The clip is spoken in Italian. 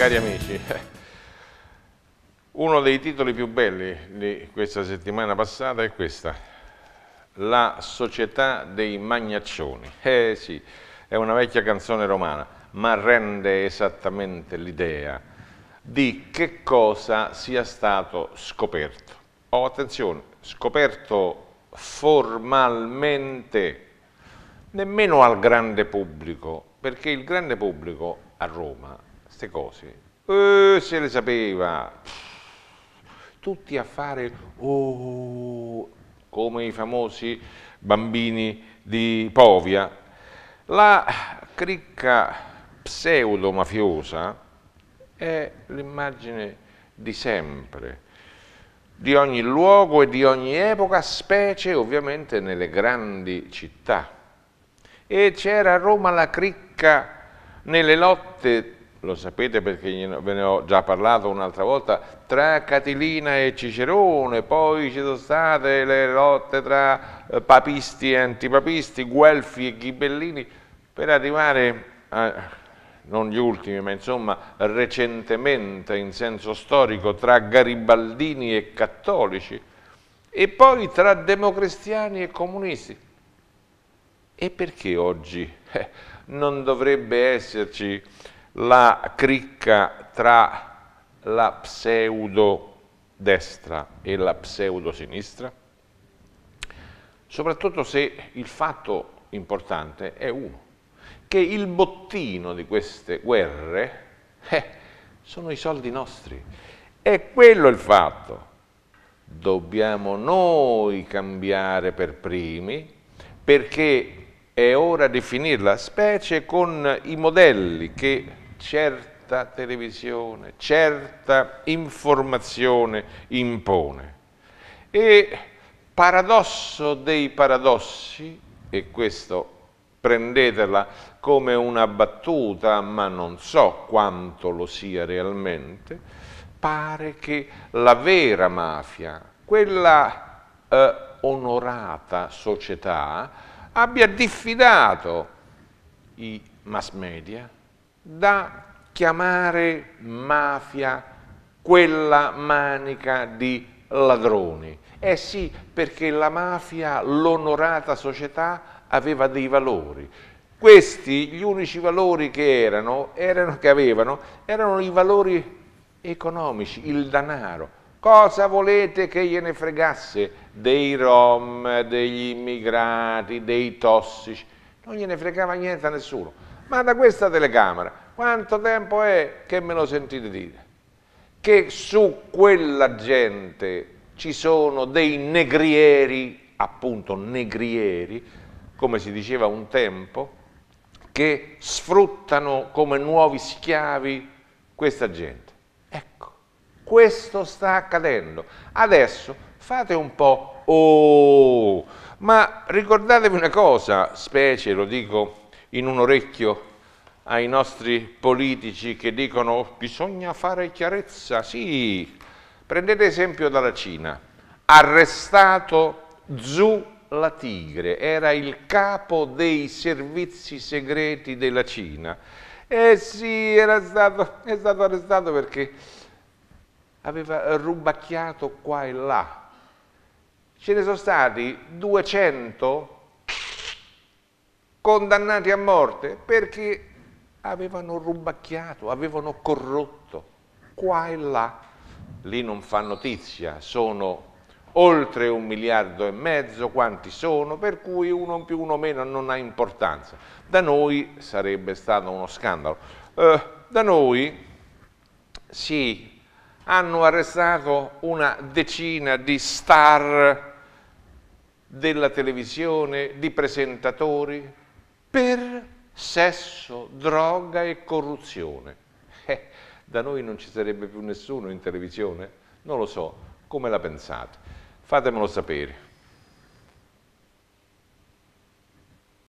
cari amici, uno dei titoli più belli di questa settimana passata è questa, La società dei magnaccioni. Eh sì, è una vecchia canzone romana, ma rende esattamente l'idea di che cosa sia stato scoperto. Oh, attenzione, scoperto formalmente, nemmeno al grande pubblico, perché il grande pubblico a Roma queste cose. Eh, se le sapeva. Tutti a fare, oh, come i famosi bambini di Povia. La cricca pseudo-mafiosa è l'immagine di sempre, di ogni luogo e di ogni epoca, specie ovviamente nelle grandi città. E c'era a Roma la cricca nelle lotte lo sapete perché ve ne ho già parlato un'altra volta, tra Catilina e Cicerone, poi ci sono state le lotte tra eh, papisti e antipapisti, guelfi e ghibellini, per arrivare a, non gli ultimi, ma insomma recentemente in senso storico tra garibaldini e cattolici, e poi tra democristiani e comunisti. E perché oggi eh, non dovrebbe esserci la cricca tra la pseudo destra e la pseudo sinistra? Soprattutto se il fatto importante è uno, che il bottino di queste guerre eh, sono i soldi nostri. E quello è il fatto. Dobbiamo noi cambiare per primi perché è ora di finirla, specie con i modelli che certa televisione, certa informazione impone. E paradosso dei paradossi, e questo prendetela come una battuta, ma non so quanto lo sia realmente, pare che la vera mafia, quella eh, onorata società, abbia diffidato i mass media, da chiamare mafia quella manica di ladroni. Eh sì, perché la mafia, l'onorata società, aveva dei valori. Questi, gli unici valori che, erano, erano, che avevano, erano i valori economici, il danaro. Cosa volete che gliene fregasse dei rom, degli immigrati, dei tossici? Non gliene fregava niente a nessuno ma da questa telecamera quanto tempo è che me lo sentite dire? Che su quella gente ci sono dei negrieri, appunto negrieri, come si diceva un tempo, che sfruttano come nuovi schiavi questa gente. Ecco, questo sta accadendo. Adesso fate un po' oh, ma ricordatevi una cosa, specie lo dico in un orecchio ai nostri politici che dicono bisogna fare chiarezza, sì, prendete esempio dalla Cina, arrestato Zhu la Tigre, era il capo dei servizi segreti della Cina, eh sì, era stato, è stato arrestato perché aveva rubacchiato qua e là. Ce ne sono stati 200 condannati a morte perché avevano rubacchiato, avevano corrotto qua e là. Lì non fa notizia, sono oltre un miliardo e mezzo, quanti sono, per cui uno più uno meno non ha importanza. Da noi sarebbe stato uno scandalo. Eh, da noi si hanno arrestato una decina di star della televisione, di presentatori, per sesso, droga e corruzione. Eh, da noi non ci sarebbe più nessuno in televisione? Non lo so, come la pensate? Fatemelo sapere.